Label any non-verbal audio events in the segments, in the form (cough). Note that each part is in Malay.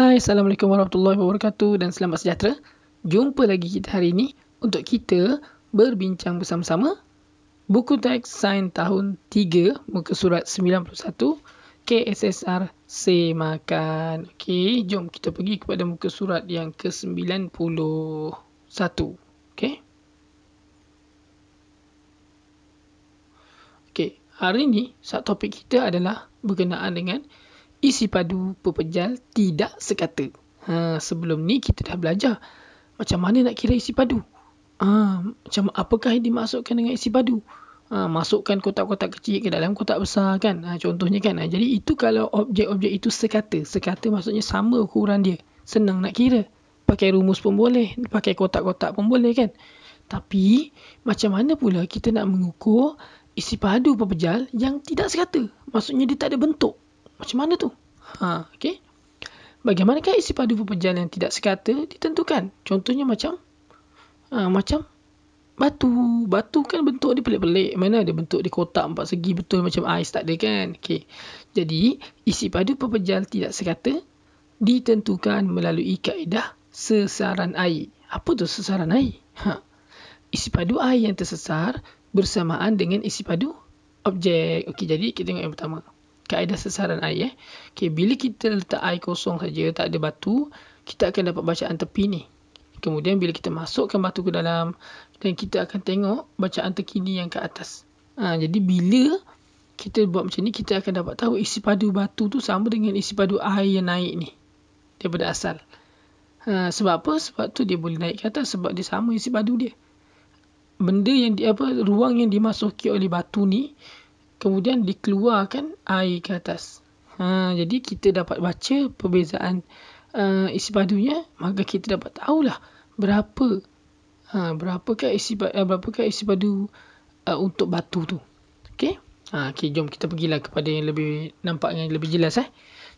Hai, Assalamualaikum Warahmatullahi Wabarakatuh dan selamat sejahtera. Jumpa lagi kita hari ini untuk kita berbincang bersama-sama buku teks sains tahun 3 muka surat 91 KSSR C makan. Okey, jom kita pergi kepada muka surat yang ke-91. Okey. Okey, hari ini sub topik kita adalah berkenaan dengan isi padu pepejal tidak sekata. Ha, sebelum ni kita dah belajar macam mana nak kira isi padu. Ha, macam apakah yang dimasukkan dengan isi padu? Ha, masukkan kotak-kotak kecil ke dalam kotak besar kan? Ha, contohnya kan? Ha, jadi itu kalau objek-objek itu sekata. Sekata maksudnya sama ukuran dia. Senang nak kira. Pakai rumus pun boleh. Pakai kotak-kotak pun boleh kan? Tapi macam mana pula kita nak mengukur isi padu pepejal yang tidak sekata? Maksudnya dia tak ada bentuk. Macam mana tu? Ha, Bagaimana Bagaimanakah isi padu pepejal yang tidak sekata ditentukan? Contohnya macam ha, macam batu. Batu kan bentuk dia pelik-pelik. Mana ada bentuk di kotak empat segi betul macam ais tak ada kan? Okay. Jadi, isi padu pepejal tidak sekata ditentukan melalui kaedah sesaran air. Apa tu sesaran air? Ha. Isi padu air yang tersesar bersamaan dengan isi padu objek. Okay. jadi kita tengok yang pertama kaedah sesaran air eh. Okey, bila kita letak air kosong saja, tak ada batu, kita akan dapat bacaan tepi ni. Kemudian bila kita masukkan batu ke dalam dan kita akan tengok bacaan terkini yang ke atas. Ha, jadi bila kita buat macam ni, kita akan dapat tahu isi padu batu tu sama dengan isi padu air yang naik ni. Daripada asal. Ha, sebab apa? Sebab tu dia boleh naik ke atas sebab dia sama isi padu dia. Benda yang di, apa ruang yang dimasuki oleh batu ni kemudian dikeluarkan air ke atas. Ha, jadi kita dapat baca perbezaan uh, isi padunya, maka kita dapat tahulah berapa ha, berapa ke isi uh, berapakah isi padu uh, untuk batu tu. Okey. Ha, okay, jom kita pergilah kepada yang lebih nampak yang lebih jelas eh.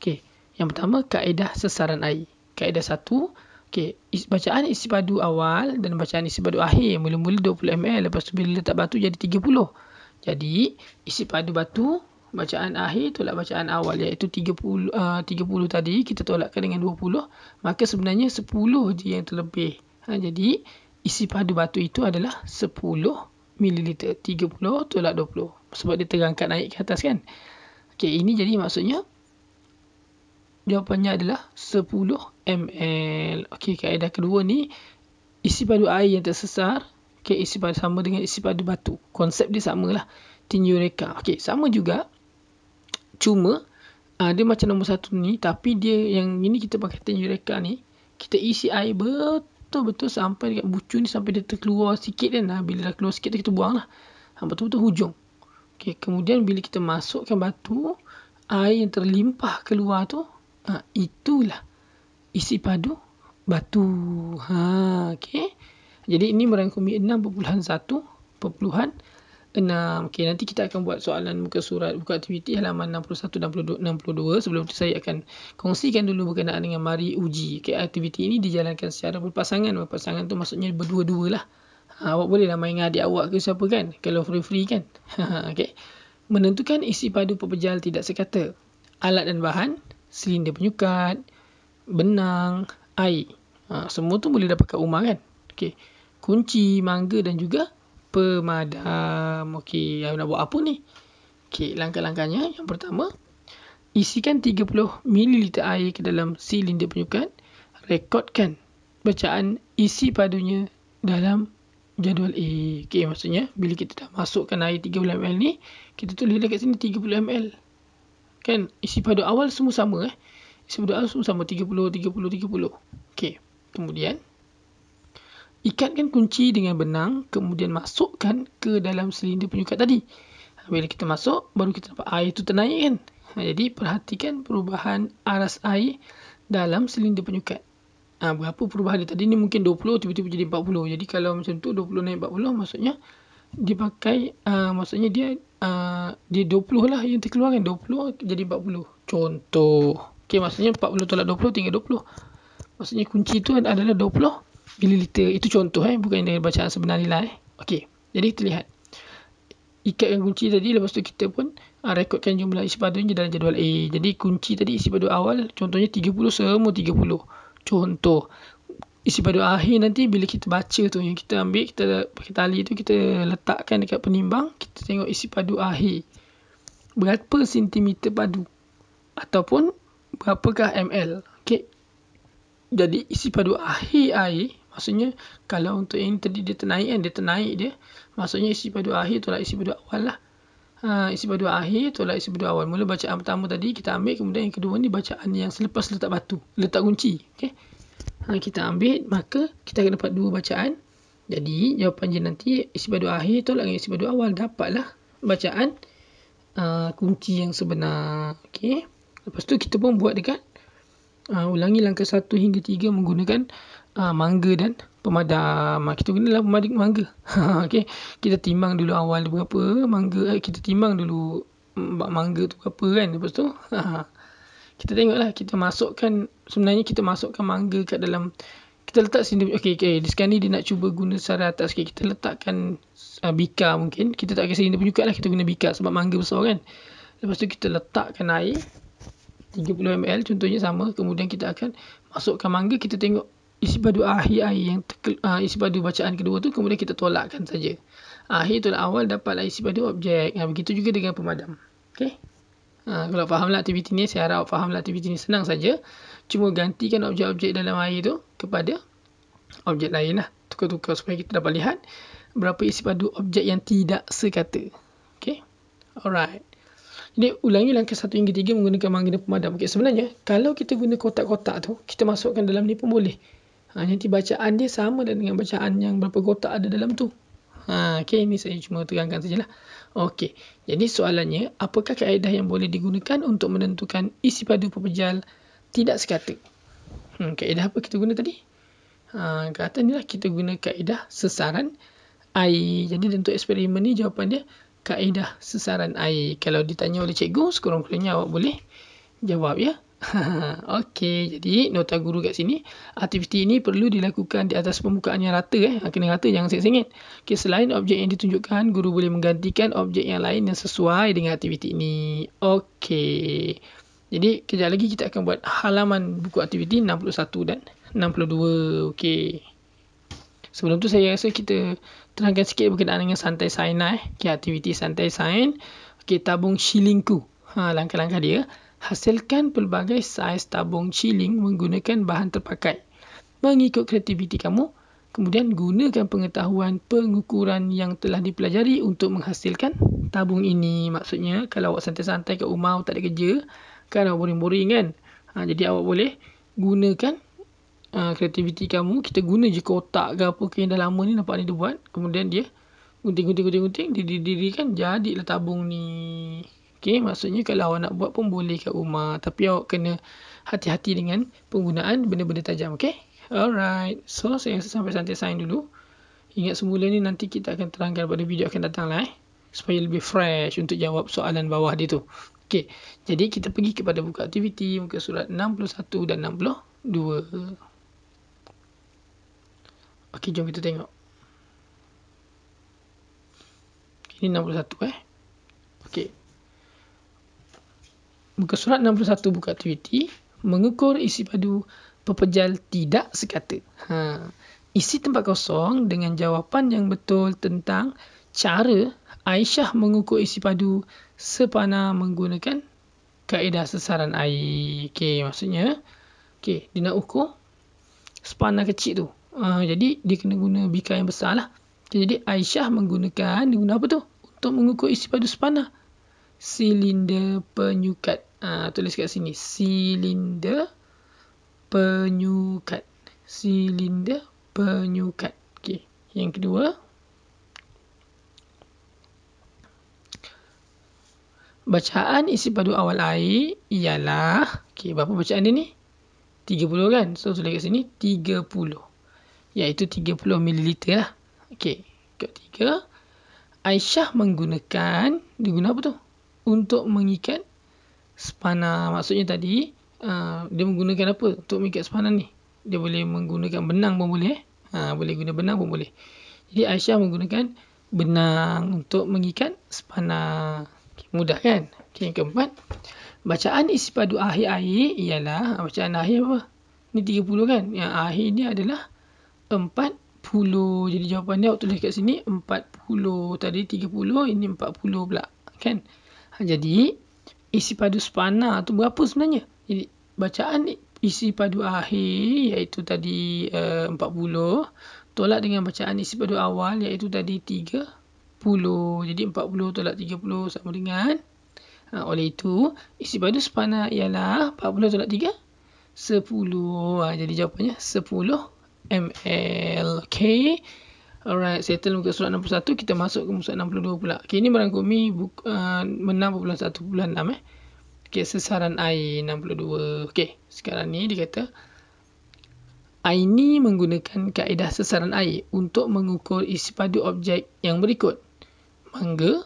Okey. Yang pertama kaedah sesaran air. Kaedah satu, okey, is, bacaan isi padu awal dan bacaan isi padu akhir mula-mula 20 ml lepas tu bila letak batu jadi 30. Jadi, isi padu batu, bacaan akhir tolak bacaan awal iaitu 30, uh, 30 tadi kita tolakkan dengan 20. Maka sebenarnya 10 je yang terlebih. Ha, jadi, isi padu batu itu adalah 10 ml. 30 tolak 20. Sebab dia terangkat naik ke atas kan. Okay ini jadi maksudnya jawapannya adalah 10 ml. Okay kaedah kedua ni isi padu air yang tersesar Okey, isi pada sama dengan isi padu batu. Konsep dia samalah. Tinju reka. Okey, sama juga. Cuma, uh, dia macam nombor satu ni. Tapi dia yang ini kita pakai tinju reka ni. Kita isi air betul-betul sampai dekat bucu ni. Sampai dia terkeluar sikit kan. Lah. Bila dah keluar sikit, kita buang lah. Ah, betul-betul hujung. Okey, kemudian bila kita masukkan batu. Air yang terlimpah keluar tu. Uh, itulah isi padu batu. Ha, okey. Jadi ini merangkumi 6.1.6. Okay, nanti kita akan buat soalan muka surat buka aktiviti halaman 61 dan 62. Sebelum itu saya akan kongsikan dulu berkenaan dengan mari uji. Okay, aktiviti ini dijalankan secara berpasangan. Berpasangan tu maksudnya berdua-dua lah. Ha, awak bolehlah main dengan adik awak ke siapa kan? Kalau free-free kan? (laughs) Okay. Menentukan isi padu pepejal tidak sekata. Alat dan bahan, silinder penyukat, benang, air. Ha, semua tu boleh dapatkan rumah kan? Okey kunci, mangga dan juga pemadam. Okey, awak nak buat apa ni? Okey, langkah-langkahnya yang pertama, isikan 30 ml air ke dalam silinder penyukan, rekodkan bacaan isi padunya dalam jadual A. Okey, maksudnya bila kita dah masukkan air 30 ml ni, kita tulis dekat sini 30 ml. Kan isi padu awal semua sama eh. Isi padu awal semua sama 30 30 30. Okey. Kemudian Ikatkan kunci dengan benang kemudian masukkan ke dalam silinder penyukat tadi. Ha, bila kita masuk baru kita nampak air itu ternaik kan. Ha, jadi perhatikan perubahan aras air dalam silinder penyukat. Ha, berapa perubahan dia tadi ini mungkin 20 tiba-tiba jadi 40. Jadi kalau macam tu 20 naik 40 maksudnya dia pakai uh, maksudnya dia uh, dia 20 lah yang terkeluar kan 20 jadi 40. Contoh. okay maksudnya 40 tolak 20 tinggal 20. Maksudnya kunci tu adalah mililiter. Itu contoh eh, bukan dengan bacaan sebenar nilai. Eh. Okey, jadi kita lihat. Ikatkan kunci tadi, lepas tu kita pun uh, rekodkan jumlah isi padu padunya dalam jadual A. Jadi kunci tadi isi padu awal, contohnya 30 semua 30. Contoh, isi padu akhir nanti bila kita baca tu, yang kita ambil, kita pakai tali tu, kita letakkan dekat penimbang, kita tengok isi padu akhir. Berapa sentimeter padu? Ataupun berapakah ml? Okey, jadi isi padu akhir air maksudnya kalau untuk yang tadi dia ternaik kan dia ternaik dia maksudnya isi padu akhir tolak isi padu awal lah ha, isi padu akhir tolak isi padu awal mula bacaan pertama tadi kita ambil kemudian yang kedua ni bacaan yang selepas letak batu letak kunci okay? ha, kita ambil maka kita akan dapat dua bacaan jadi jawapan je nanti isi padu akhir tolak isi padu awal dapat lah bacaan uh, kunci yang sebenar okay? lepas tu kita pun buat dekat uh, ulangi langkah satu hingga tiga menggunakan uh, mangga dan pemadam. Ah, kita gunalah pemadam mangga. (laughs) okay. Kita timbang dulu awal berapa mangga. Eh, kita timbang dulu mm, bak mangga tu berapa kan. Lepas tu kita tengoklah kita masukkan sebenarnya kita masukkan mangga kat dalam kita letak sini okey okey di sekarang dia nak cuba guna secara atas sikit kita letakkan uh, bika mungkin kita tak kisah ini penyukatlah kita guna bika sebab mangga besar kan lepas tu kita letakkan air 30ml contohnya sama kemudian kita akan masukkan mangga kita tengok isi padu akhir air yang tekel, uh, ah, isi padu bacaan kedua tu kemudian kita tolakkan saja akhir tolak awal dapatlah isi padu objek nah, begitu juga dengan pemadam ok uh, ah, kalau fahamlah aktiviti ni saya harap fahamlah aktiviti ni senang saja cuma gantikan objek-objek dalam air tu kepada objek lain lah tukar-tukar supaya kita dapat lihat berapa isi padu objek yang tidak sekata ok alright jadi ulangi langkah satu hingga tiga menggunakan manggina pemadam. Okey sebenarnya kalau kita guna kotak-kotak tu kita masukkan dalam ni pun boleh. Ha, nanti bacaan dia sama dengan bacaan yang berapa kotak ada dalam tu. Ha, okay, ini saya cuma terangkan sajalah. Okay, jadi soalannya, apakah kaedah yang boleh digunakan untuk menentukan isi padu pepejal tidak sekata? Hmm, kaedah apa kita guna tadi? Ha, kata ni lah kita guna kaedah sesaran air. Jadi untuk eksperimen ni jawapan dia kaedah sesaran air. Kalau ditanya oleh cikgu, sekurang-kurangnya awak boleh jawab ya. (laughs) Okey, jadi nota guru kat sini Aktiviti ini perlu dilakukan di atas permukaan yang rata eh. Ha, kena rata, jangan sengit-sengit okay, Selain objek yang ditunjukkan, guru boleh menggantikan objek yang lain yang sesuai dengan aktiviti ini Okey Jadi, kejap lagi kita akan buat halaman buku aktiviti 61 dan 62 Okey Sebelum tu saya rasa kita terangkan sikit berkenaan dengan santai sign lah Okay, aktiviti santai sain Okay, tabung shillingku. Ha, langkah-langkah dia. Hasilkan pelbagai saiz tabung shilling menggunakan bahan terpakai. Mengikut kreativiti kamu, kemudian gunakan pengetahuan pengukuran yang telah dipelajari untuk menghasilkan tabung ini. Maksudnya, kalau awak santai-santai kat rumah, awak tak ada kerja, kan awak boring-boring kan? Ha, jadi awak boleh gunakan kreativiti ah, kamu kita guna je kotak ke apa ke yang dah lama ni nampak ni dia buat kemudian dia gunting gunting gunting gunting dia didirikan jadilah tabung ni Okay, maksudnya kalau awak nak buat pun boleh kat rumah. Tapi awak kena hati-hati dengan penggunaan benda-benda tajam, okay? Alright. So, saya rasa sampai santai sign dulu. Ingat semula ni nanti kita akan terangkan pada video akan datang lah, eh. Supaya lebih fresh untuk jawab soalan bawah dia tu. Okay. Jadi, kita pergi kepada buka aktiviti muka surat 61 dan 62. Okey, jom kita tengok. Ini 61 eh. Okey. Muka surat 61 buka aktiviti. Mengukur isi padu pepejal tidak sekata. Ha. Isi tempat kosong dengan jawapan yang betul tentang cara Aisyah mengukur isi padu sepana menggunakan kaedah sesaran air. Okey, maksudnya. Okey, dia nak ukur sepana kecil tu. Ah, jadi dia kena guna bika yang besar lah. Jadi Aisyah menggunakan, dia guna apa tu? Untuk mengukur isi padu sepanah. Silinder penyukat. Ha, tulis kat sini. Silinder penyukat. Silinder penyukat. Okey. Yang kedua. Bacaan isi padu awal air ialah. Okey. Berapa bacaan dia ni? 30 kan? So tulis kat sini. 30 iaitu 30 ml lah. Okey, tiga. Aisyah menggunakan dia guna apa tu? Untuk mengikat spana. Maksudnya tadi uh, dia menggunakan apa untuk mengikat spana ni? Dia boleh menggunakan benang pun boleh. Eh? Ha, boleh guna benang pun boleh. Jadi Aisyah menggunakan benang untuk mengikat spana. Okay, mudah kan? Okey, yang keempat. Bacaan isi padu akhir-akhir ialah bacaan akhir apa? Ni 30 kan? Yang akhir ni adalah Empat puluh, Jadi jawapan dia awak tulis kat sini 40. Tadi puluh, ini empat puluh, pula. Kan? Ha, jadi, isi padu spana tu berapa sebenarnya? Jadi, bacaan ni isi padu akhir iaitu tadi eh, empat puluh, tolak dengan bacaan isi padu awal iaitu tadi tiga puluh, jadi empat puluh tolak 30 sama dengan uh, oleh itu isi padu sepana ialah empat puluh tolak tiga sepuluh, uh, jadi jawapannya sepuluh. ML, MLK. Alright, settle muka surat 61. Kita masuk ke muka 62 pula. Okay, ini merangkumi uh, menang bulan 1, bulan 6 eh. Okay, sesaran air 62. Okay, sekarang ni dia kata. Air ni menggunakan kaedah sesaran air untuk mengukur isi padu objek yang berikut. Mangga,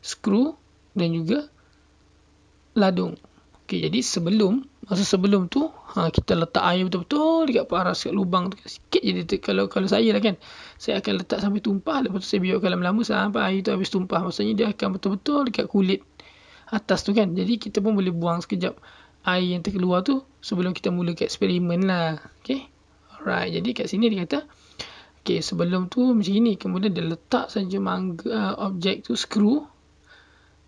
skru dan juga ladung. Okay, jadi sebelum masa sebelum tu ha, kita letak air betul-betul dekat paras dekat lubang tu sikit je dia, kalau kalau saya lah kan saya akan letak sampai tumpah lepas tu saya biarkan lama-lama sampai air tu habis tumpah maksudnya dia akan betul-betul dekat kulit atas tu kan jadi kita pun boleh buang sekejap air yang terkeluar tu sebelum kita mula ke eksperimen lah okey alright jadi kat sini dia kata okey sebelum tu macam ni kemudian dia letak saja mangga uh, objek tu skru,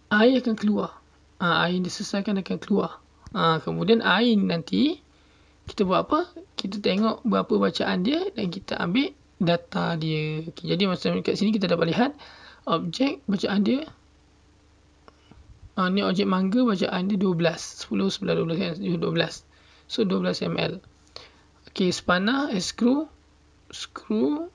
air akan keluar ha, air yang disesakan akan keluar Ha, kemudian Ain nanti kita buat apa? Kita tengok berapa bacaan dia dan kita ambil data dia. Okay, jadi macam dekat sini kita dapat lihat objek bacaan dia. Ha, ni objek mangga bacaan dia 12. 10, 11, 12 12. 12. So 12 ml. Okey, spanner, screw, eh, screw.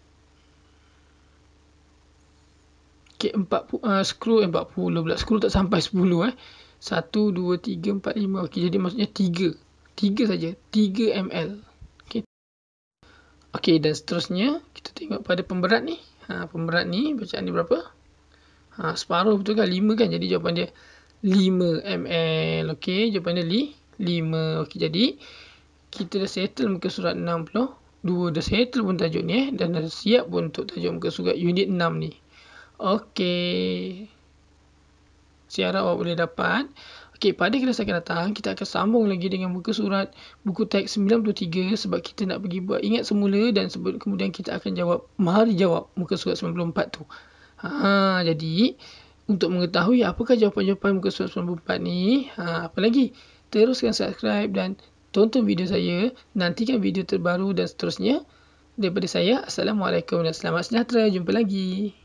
Okey, 40 uh, screw 40 pula. Screw tak sampai 10 eh. 1, 2, 3, 4, 5. Okey, jadi maksudnya 3. 3 saja. 3 ml. Okey, dan seterusnya kita tengok pada pemberat ni. Ha, pemberat ni bacaan dia berapa? Ha, separuh betul kan? 5 kan? Jadi jawapan dia 5 ml. Okey, jawapan dia li, 5. Okey, jadi kita dah settle muka surat 62. Dah settle pun tajuk ni eh. Dan dah siap pun untuk tajuk muka surat unit 6 ni. Okey. Siara awak boleh dapat. Okey, pada kelas akan datang, kita akan sambung lagi dengan buku surat buku teks 93 sebab kita nak pergi buat ingat semula dan kemudian kita akan jawab, mari jawab muka surat 94 tu. Ha, jadi, untuk mengetahui apakah jawapan-jawapan muka surat 94 ni, ha, apa lagi? Teruskan subscribe dan tonton video saya. Nantikan video terbaru dan seterusnya daripada saya. Assalamualaikum dan selamat sejahtera. Jumpa lagi.